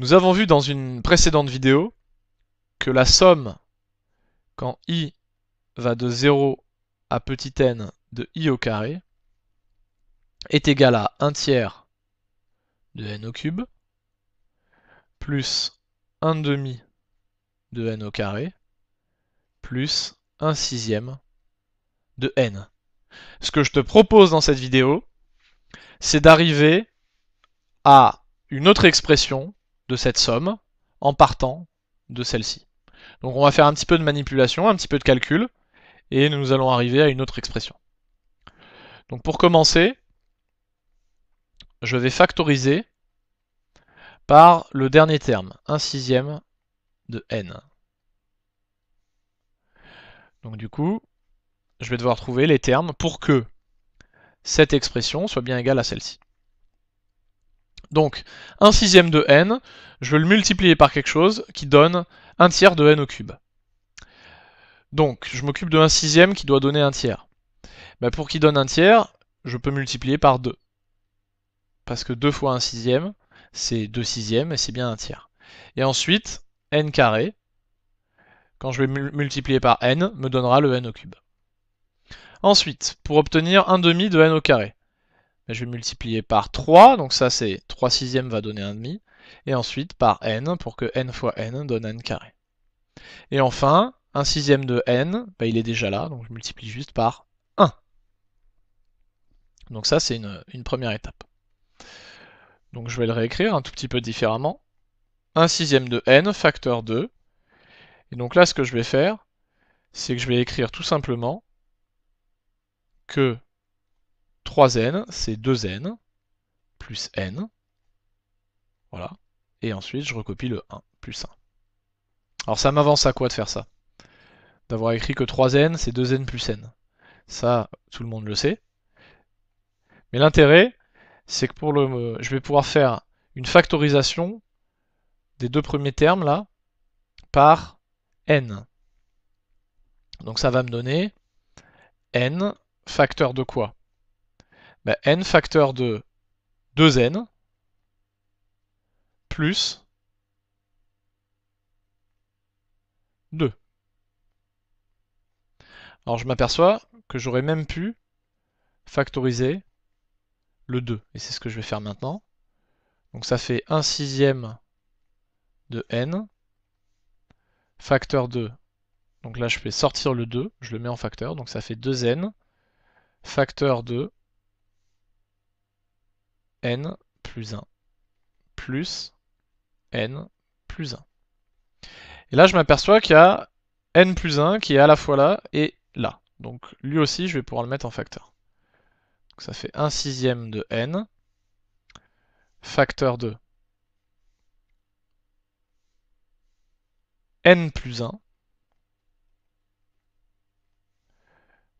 Nous avons vu dans une précédente vidéo que la somme quand i va de 0 à petit n de i au carré est égale à 1 tiers de n au cube plus 1 demi de n au carré plus 1 sixième de n. Ce que je te propose dans cette vidéo, c'est d'arriver à une autre expression de cette somme en partant de celle-ci. Donc on va faire un petit peu de manipulation, un petit peu de calcul, et nous allons arriver à une autre expression. Donc pour commencer, je vais factoriser par le dernier terme, 1 sixième de n. Donc du coup, je vais devoir trouver les termes pour que cette expression soit bien égale à celle-ci. Donc, un sixième de n, je vais le multiplier par quelque chose qui donne un tiers de n au cube. Donc, je m'occupe de 1 sixième qui doit donner un tiers. Bah, pour qu'il donne un tiers, je peux multiplier par 2. Parce que 2 fois 1 sixième, c'est 2 sixièmes et c'est bien un tiers. Et ensuite, n carré, quand je vais multiplier par n, me donnera le n au cube. Ensuite, pour obtenir 1 demi de n au carré, je vais multiplier par 3, donc ça c'est 3 sixièmes va donner 1,5, et ensuite par n pour que n fois n donne n carré. Et enfin, 1 sixième de n, bah, il est déjà là, donc je multiplie juste par 1. Donc ça c'est une, une, première étape. Donc je vais le réécrire un tout petit peu différemment. 1 sixième de n facteur 2. Et donc là ce que je vais faire, c'est que je vais écrire tout simplement que 3n, c'est 2n plus n. Voilà. Et ensuite, je recopie le 1 plus 1. Alors ça m'avance à quoi de faire ça D'avoir écrit que 3n, c'est 2n plus n. Ça, tout le monde le sait. Mais l'intérêt, c'est que pour le, je vais pouvoir faire une factorisation des deux premiers termes là par n. Donc ça va me donner n facteur de quoi bah, n facteur de 2n plus 2. Alors je m'aperçois que j'aurais même pu factoriser le 2. Et c'est ce que je vais faire maintenant. Donc ça fait 1 sixième de n, facteur 2. Donc là je fais sortir le 2, je le mets en facteur, donc ça fait 2n, facteur 2 n plus 1 plus n plus 1. Et là, je m'aperçois qu'il y a n plus 1 qui est à la fois là et là. Donc lui aussi, je vais pouvoir le mettre en facteur. Donc ça fait 1 sixième de n, facteur de n plus 1,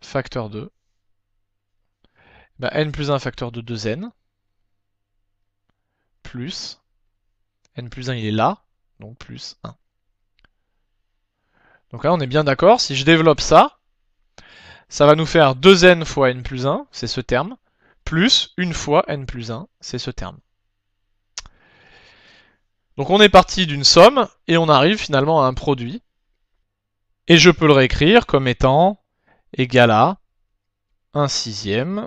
facteur 2. Bah, n plus 1 facteur de 2n, plus, n plus 1 il est là, donc plus 1. Donc là on est bien d'accord, si je développe ça, ça va nous faire 2n fois n plus 1, c'est ce terme, plus 1 fois n plus 1, c'est ce terme. Donc on est parti d'une somme, et on arrive finalement à un produit. Et je peux le réécrire comme étant égal à 1 sixième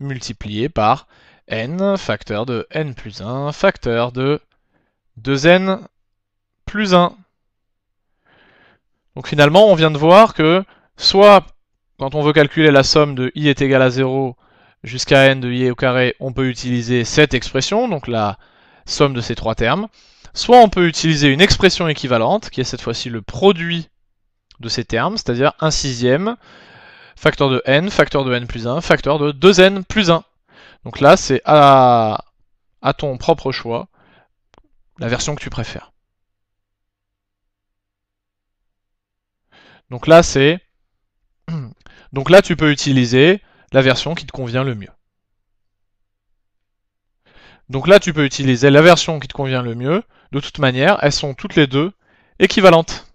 multiplié par n facteur de n plus 1 facteur de 2n plus 1. Donc finalement, on vient de voir que soit quand on veut calculer la somme de i est égal à 0 jusqu'à n de i au carré, on peut utiliser cette expression, donc la somme de ces trois termes, soit on peut utiliser une expression équivalente, qui est cette fois-ci le produit de ces termes, c'est-à-dire 1 sixième, facteur de n, facteur de n plus 1, facteur de 2n plus 1. Donc là, c'est à, à ton propre choix la version que tu préfères. Donc là, c'est donc là, tu peux utiliser la version qui te convient le mieux. Donc là, tu peux utiliser la version qui te convient le mieux. De toute manière, elles sont toutes les deux équivalentes.